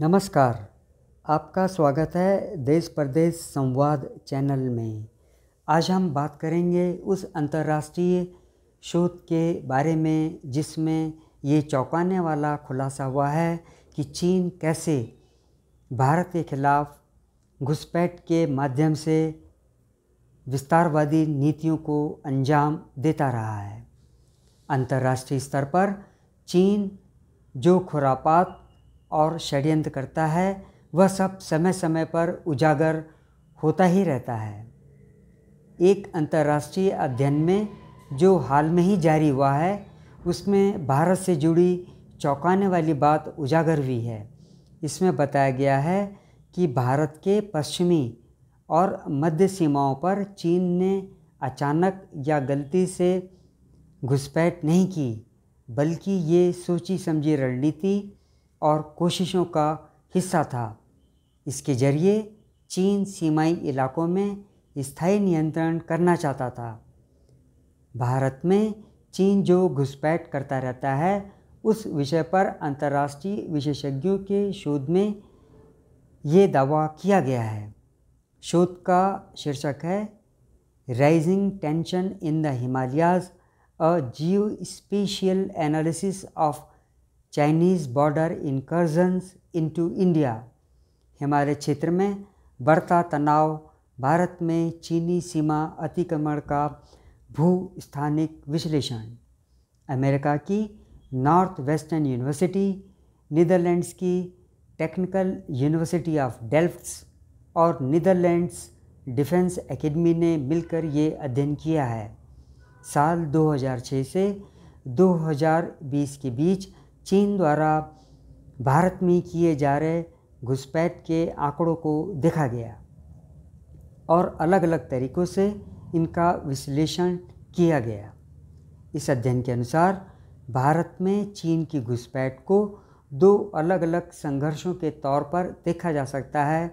नमस्कार आपका स्वागत है देश प्रदेश संवाद चैनल में आज हम बात करेंगे उस अंतर्राष्ट्रीय शोध के बारे में जिसमें ये चौंकाने वाला खुलासा हुआ है कि चीन कैसे भारत के खिलाफ घुसपैठ के माध्यम से विस्तारवादी नीतियों को अंजाम देता रहा है अंतर्राष्ट्रीय स्तर पर चीन जो खुरापात और षड्यंत्र करता है वह सब समय समय पर उजागर होता ही रहता है एक अंतर्राष्ट्रीय अध्ययन में जो हाल में ही जारी हुआ है उसमें भारत से जुड़ी चौंकाने वाली बात उजागर हुई है इसमें बताया गया है कि भारत के पश्चिमी और मध्य सीमाओं पर चीन ने अचानक या गलती से घुसपैठ नहीं की बल्कि ये सोची समझी रणनीति और कोशिशों का हिस्सा था इसके जरिए चीन सीमाई इलाकों में स्थायी नियंत्रण करना चाहता था भारत में चीन जो घुसपैठ करता रहता है उस विषय पर अंतर्राष्ट्रीय विशेषज्ञों के शोध में ये दावा किया गया है शोध का शीर्षक है rising tension in the Himalayas geospatial analysis of Chinese border incursions into India हमारे क्षेत्र में बढ़ता तनाव भारत में चीनी सीमा अतिक्रमण का भू स्थानिक विश्लेषण अमेरिका की नॉर्थ वेस्टर्न यूनिवर्सिटी नीदरलैंड्स की टेक्निकल यूनिवर्सिटी ऑफ डेल्फ्ट और नीदरलैंड्स डिफेंस एकेडमी ने मिलकर ये अध्ययन किया है साल 2006 से 2020 के बीच चीन द्वारा भारत में किए जा रहे घुसपैठ के आंकड़ों को देखा गया और अलग अलग तरीक़ों से इनका विश्लेषण किया गया इस अध्ययन के अनुसार भारत में चीन की घुसपैठ को दो अलग अलग संघर्षों के तौर पर देखा जा सकता है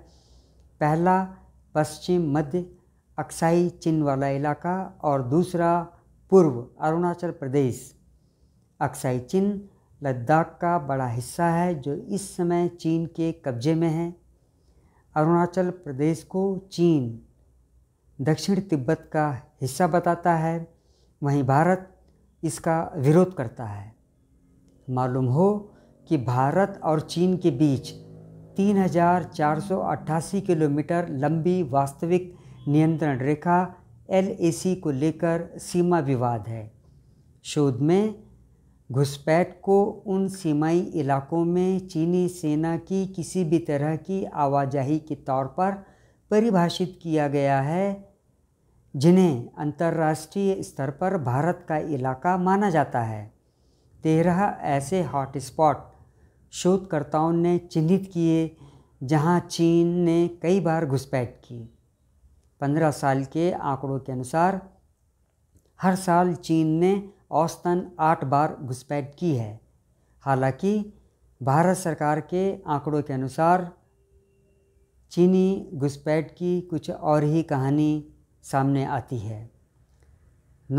पहला पश्चिम मध्य अक्साई चीन वाला इलाका और दूसरा पूर्व अरुणाचल प्रदेश अक्साई चीन लद्दाख का बड़ा हिस्सा है जो इस समय चीन के कब्जे में है अरुणाचल प्रदेश को चीन दक्षिण तिब्बत का हिस्सा बताता है वहीं भारत इसका विरोध करता है मालूम हो कि भारत और चीन के बीच 3,488 किलोमीटर लंबी वास्तविक नियंत्रण रेखा एल को लेकर सीमा विवाद है शोध में घुसपैठ को उन सीमाई इलाकों में चीनी सेना की किसी भी तरह की आवाजाही के तौर पर परिभाषित किया गया है जिन्हें अंतर्राष्ट्रीय स्तर पर भारत का इलाका माना जाता है तेरह ऐसे हॉटस्पॉट शोधकर्ताओं ने चिन्हित किए जहां चीन ने कई बार घुसपैठ की पंद्रह साल के आंकड़ों के अनुसार हर साल चीन ने औसतन आठ बार घुसपैठ की है हालांकि भारत सरकार के आंकड़ों के अनुसार चीनी घुसपैठ की कुछ और ही कहानी सामने आती है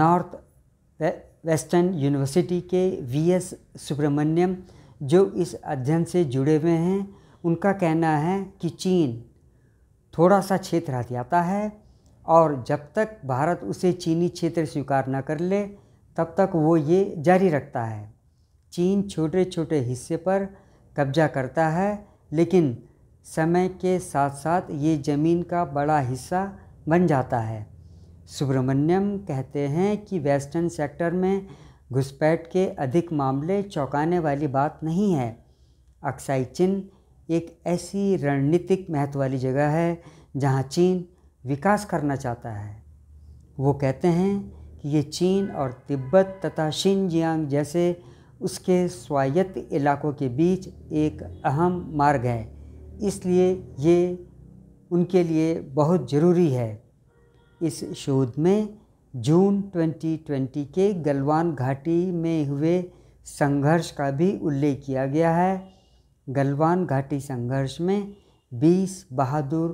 नॉर्थ वेस्टर्न यूनिवर्सिटी के वी एस सुब्रमण्यम जो इस अध्ययन से जुड़े हुए हैं उनका कहना है कि चीन थोड़ा सा क्षेत्र हथियाता है और जब तक भारत उसे चीनी क्षेत्र स्वीकार न कर ले तब तक वो ये जारी रखता है चीन छोटे छोटे हिस्से पर कब्जा करता है लेकिन समय के साथ साथ ये ज़मीन का बड़ा हिस्सा बन जाता है सुब्रमण्यम कहते हैं कि वेस्टर्न सेक्टर में घुसपैठ के अधिक मामले चौंकाने वाली बात नहीं है अक्साई चिन एक ऐसी रणनीतिक महत्व वाली जगह है जहाँ चीन विकास करना चाहता है वो कहते हैं ये चीन और तिब्बत तथा शिनजियांग जैसे उसके स्वायत्त इलाकों के बीच एक अहम मार्ग है इसलिए ये उनके लिए बहुत ज़रूरी है इस शोध में जून 2020 के गलवान घाटी में हुए संघर्ष का भी उल्लेख किया गया है गलवान घाटी संघर्ष में 20 बहादुर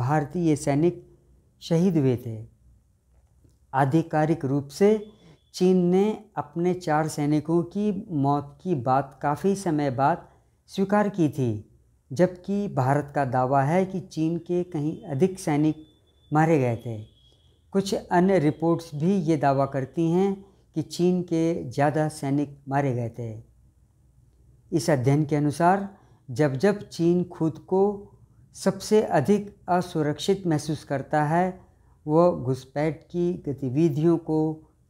भारतीय सैनिक शहीद हुए थे आधिकारिक रूप से चीन ने अपने चार सैनिकों की मौत की बात काफ़ी समय बाद स्वीकार की थी जबकि भारत का दावा है कि चीन के कहीं अधिक सैनिक मारे गए थे कुछ अन्य रिपोर्ट्स भी ये दावा करती हैं कि चीन के ज़्यादा सैनिक मारे गए थे इस अध्ययन के अनुसार जब जब चीन खुद को सबसे अधिक असुरक्षित महसूस करता है वो घुसपैठ की गतिविधियों को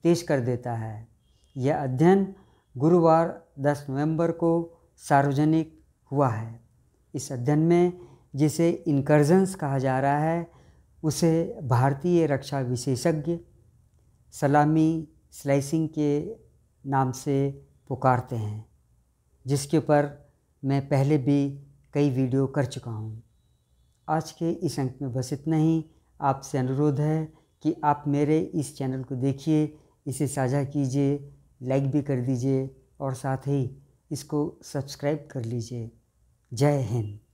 तेज कर देता है यह अध्ययन गुरुवार 10 नवंबर को सार्वजनिक हुआ है इस अध्ययन में जिसे इनकर्जन्स कहा जा रहा है उसे भारतीय रक्षा विशेषज्ञ सलामी स्लाइसिंग के नाम से पुकारते हैं जिसके ऊपर मैं पहले भी कई वीडियो कर चुका हूँ आज के इस अंक में बस इतना ही आपसे अनुरोध है कि आप मेरे इस चैनल को देखिए इसे साझा कीजिए लाइक भी कर दीजिए और साथ ही इसको सब्सक्राइब कर लीजिए जय हिंद